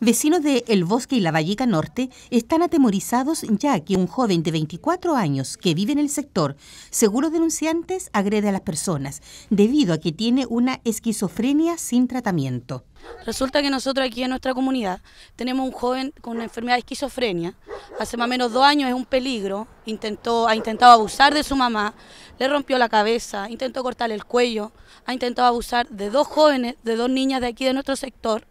Vecinos de El Bosque y La Vallica Norte están atemorizados ya que un joven de 24 años que vive en el sector, según los denunciantes, agrede a las personas debido a que tiene una esquizofrenia sin tratamiento. Resulta que nosotros aquí en nuestra comunidad tenemos un joven con una enfermedad de esquizofrenia. Hace más o menos dos años es un peligro. Intentó, ha intentado abusar de su mamá, le rompió la cabeza, intentó cortarle el cuello, ha intentado abusar de dos jóvenes, de dos niñas de aquí de nuestro sector.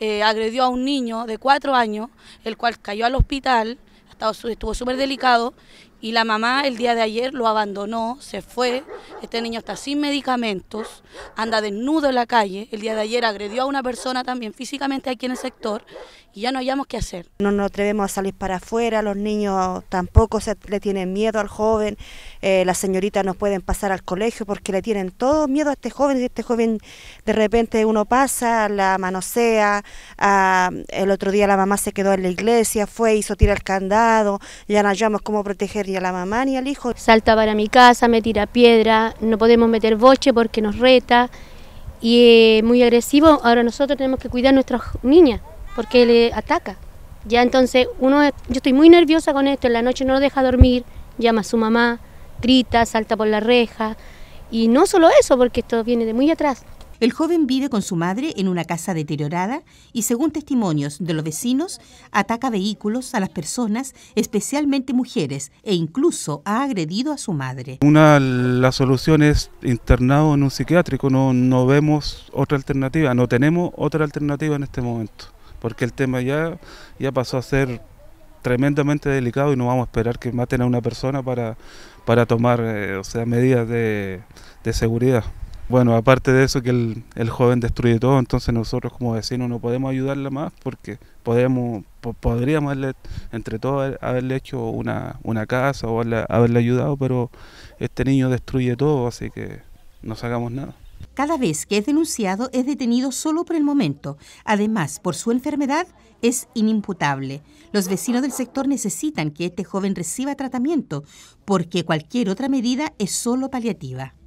Eh, agredió a un niño de cuatro años, el cual cayó al hospital, estuvo súper delicado, y la mamá el día de ayer lo abandonó, se fue, este niño está sin medicamentos, anda desnudo en la calle, el día de ayer agredió a una persona también físicamente aquí en el sector y ya no hayamos qué hacer. No nos atrevemos a salir para afuera, los niños tampoco se, le tienen miedo al joven, eh, las señoritas no pueden pasar al colegio porque le tienen todo miedo a este joven, y este joven de repente uno pasa, la manosea, ah, el otro día la mamá se quedó en la iglesia, fue, hizo tirar el candado, ya no hallamos cómo proteger ni a la mamá ni al hijo. Salta para mi casa, me tira piedra, no podemos meter boche porque nos reta y es eh, muy agresivo. Ahora nosotros tenemos que cuidar a nuestras niñas porque le ataca. Ya entonces uno, yo estoy muy nerviosa con esto, en la noche no lo deja dormir, llama a su mamá, grita, salta por la reja y no solo eso porque esto viene de muy atrás. El joven vive con su madre en una casa deteriorada y, según testimonios de los vecinos, ataca vehículos a las personas, especialmente mujeres, e incluso ha agredido a su madre. Una, la solución es internado en un psiquiátrico, no, vemos otra alternativa, no tenemos otra alternativa en este momento, porque el tema ya, ya pasó a ser tremendamente delicado y no vamos a esperar que maten a una persona para, para tomar eh, o sea, medidas de seguridad bueno, aparte de eso que el, joven destruye todo, entonces nosotros como vecinos no podemos ayudarla más porque podemos, podríamos entre todos haberle hecho una, una casa o haberle ayudado, pero este niño destruye todo, así que no sacamos nada. Cada vez que es denunciado es detenido solo por el momento. Además, por su enfermedad es inimputable. Los vecinos del sector necesitan que este joven reciba tratamiento porque cualquier otra medida es solo paliativa.